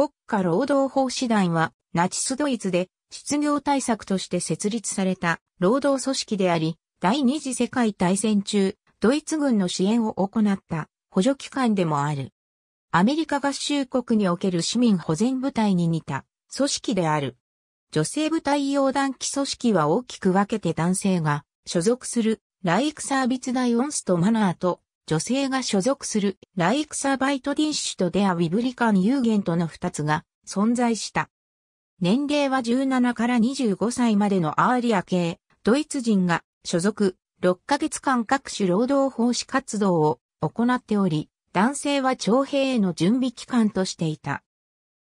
国家労働法師団は、ナチスドイツで失業対策として設立された労働組織であり、第二次世界大戦中、ドイツ軍の支援を行った補助機関でもある。アメリカ合衆国における市民保全部隊に似た組織である。女性部隊用団旗組織は大きく分けて男性が所属するライクサービス大オンストマナーと女性が所属するライクサバイトディッシュとデア・ウィブリカン・ユーゲントの2つが存在した。年齢は17から25歳までのアーリア系、ドイツ人が所属、6ヶ月間各種労働奉仕活動を行っており、男性は徴兵への準備期間としていた。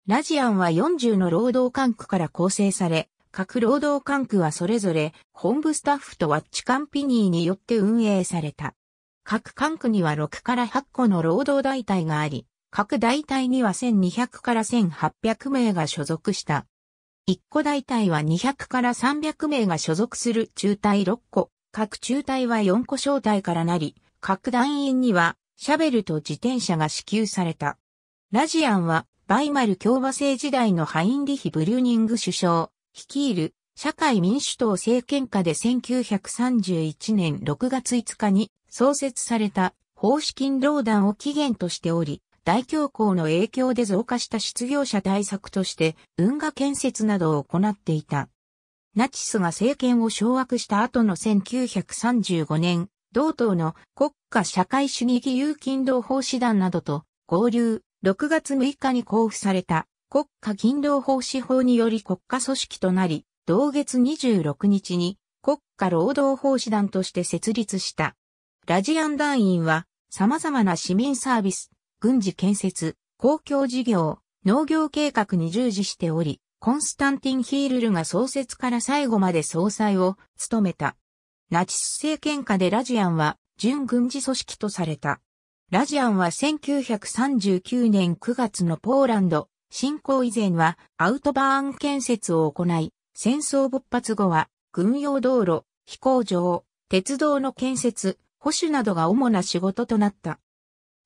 ラジアンは40の労働管区から構成され、各労働管区はそれぞれ本部スタッフとワッチカンピニーによって運営された。各管区には6から8個の労働大隊があり、各大隊には1200から1800名が所属した。1個大隊は200から300名が所属する中隊6個、各中隊は4個小隊からなり、各団員にはシャベルと自転車が支給された。ラジアンはバイマル共和制時代のハインリヒ・ブリュニング首相、率いる社会民主党政権下で1931年6月5日に創設された法資金労団を起源としており、大恐慌の影響で増加した失業者対策として運河建設などを行っていた。ナチスが政権を掌握した後の1935年、同党の国家社会主義義勇勤労法師団などと合流、6月6日に交付された国家勤労法師法により国家組織となり、同月26日に国家労働法師団として設立した。ラジアン団員は、様々な市民サービス、軍事建設、公共事業、農業計画に従事しており、コンスタンティン・ヒールルが創設から最後まで総裁を務めた。ナチス政権下でラジアンは準軍事組織とされた。ラジアンは1939年9月のポーランド侵攻以前はアウトバーン建設を行い、戦争勃発後は軍用道路、飛行場、鉄道の建設、保守などが主な仕事となった。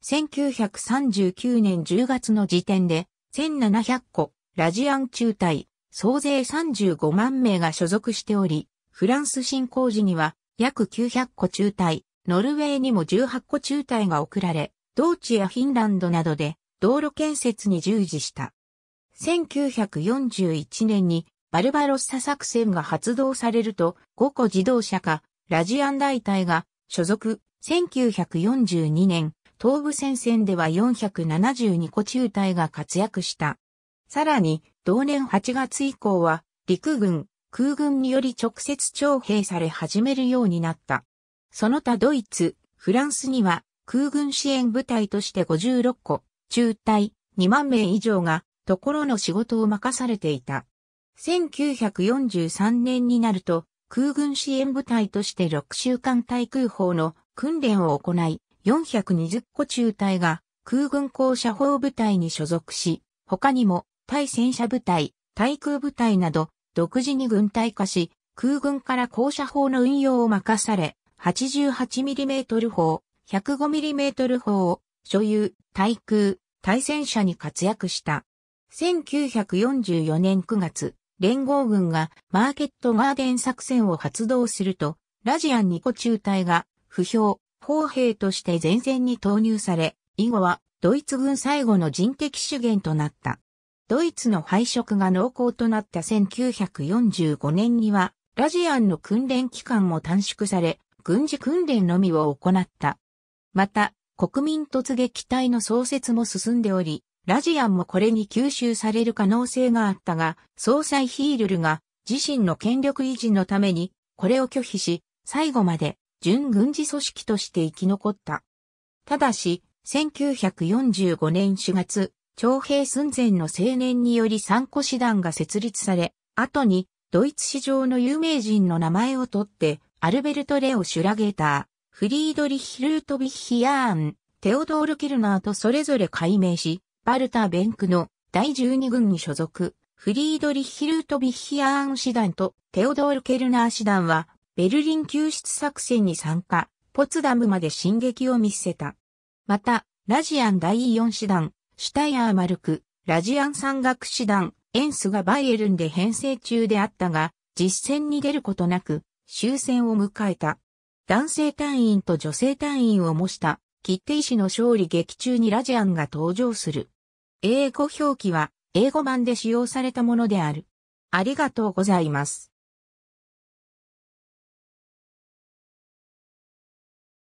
1939年10月の時点で、1700個、ラジアン中隊、総勢35万名が所属しており、フランス侵攻時には約900個中隊、ノルウェーにも18個中隊が送られ、同地やフィンランドなどで道路建設に従事した。1941年にバルバロッサ作戦が発動されると5個自動車かラジアン大隊が所属、1942年、東部戦線では472個中隊が活躍した。さらに、同年8月以降は、陸軍、空軍により直接徴兵され始めるようになった。その他ドイツ、フランスには、空軍支援部隊として56個、中隊2万名以上が、ところの仕事を任されていた。1943年になると、空軍支援部隊として6週間対空砲の訓練を行い、420個中隊が空軍校射砲部隊に所属し、他にも対戦車部隊、対空部隊など独自に軍隊化し、空軍から校射砲の運用を任され、88mm 砲、105mm 砲を所有、対空、対戦車に活躍した。1944年9月、連合軍がマーケットガーデン作戦を発動すると、ラジアン2個中隊が不評、砲兵として前線に投入され、以後はドイツ軍最後の人的資源となった。ドイツの敗色が濃厚となった1945年には、ラジアンの訓練期間も短縮され、軍事訓練のみを行った。また、国民突撃隊の創設も進んでおり、ラジアンもこれに吸収される可能性があったが、総裁ヒールルが自身の権力維持のためにこれを拒否し、最後まで準軍事組織として生き残った。ただし、1945年4月、徴兵寸前の青年により三個師団が設立され、後にドイツ史上の有名人の名前を取って、アルベルト・レオ・シュラゲーター、フリードリヒ・ルートビッヒ・ヤーン、テオドール・キルナーとそれぞれ改名し、バルター・ベンクの第12軍に所属、フリードリッヒ・ルート・ビッヒアーン師団とテオドール・ケルナー師団は、ベルリン救出作戦に参加、ポツダムまで進撃を見せた。また、ラジアン第4師団、シュタイアー・マルク、ラジアン山岳師団、エンスがバイエルンで編成中であったが、実戦に出ることなく、終戦を迎えた。男性隊員と女性隊員を模した、切手医師の勝利劇中にラジアンが登場する。英語表記は英語版で使用されたものである。ありがとうございます。